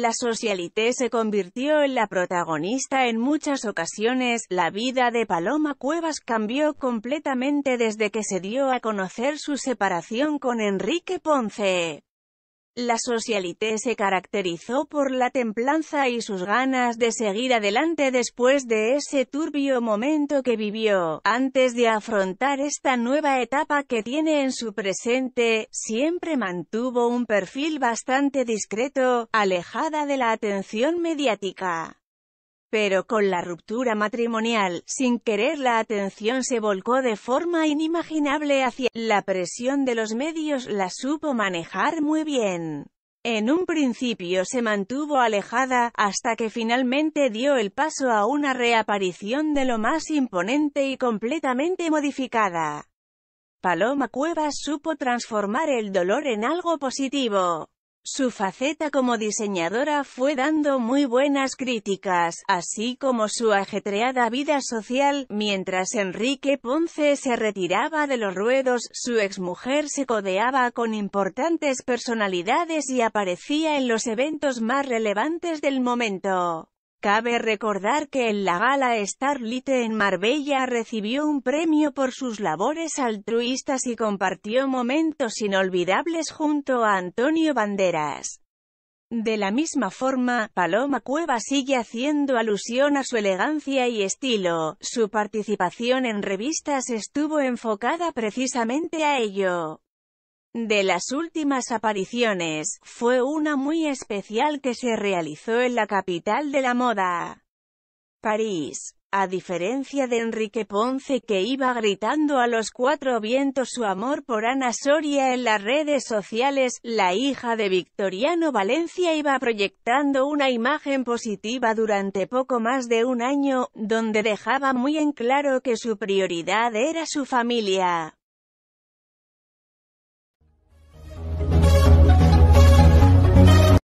La socialité se convirtió en la protagonista en muchas ocasiones, la vida de Paloma Cuevas cambió completamente desde que se dio a conocer su separación con Enrique Ponce. La socialité se caracterizó por la templanza y sus ganas de seguir adelante después de ese turbio momento que vivió, antes de afrontar esta nueva etapa que tiene en su presente, siempre mantuvo un perfil bastante discreto, alejada de la atención mediática. Pero con la ruptura matrimonial, sin querer la atención se volcó de forma inimaginable hacia la presión de los medios, la supo manejar muy bien. En un principio se mantuvo alejada, hasta que finalmente dio el paso a una reaparición de lo más imponente y completamente modificada. Paloma Cuevas supo transformar el dolor en algo positivo. Su faceta como diseñadora fue dando muy buenas críticas, así como su ajetreada vida social, mientras Enrique Ponce se retiraba de los ruedos, su exmujer se codeaba con importantes personalidades y aparecía en los eventos más relevantes del momento. Cabe recordar que en la gala Starlite en Marbella recibió un premio por sus labores altruistas y compartió momentos inolvidables junto a Antonio Banderas. De la misma forma, Paloma Cueva sigue haciendo alusión a su elegancia y estilo, su participación en revistas estuvo enfocada precisamente a ello. De las últimas apariciones, fue una muy especial que se realizó en la capital de la moda, París. A diferencia de Enrique Ponce que iba gritando a los cuatro vientos su amor por Ana Soria en las redes sociales, la hija de Victoriano Valencia iba proyectando una imagen positiva durante poco más de un año, donde dejaba muy en claro que su prioridad era su familia.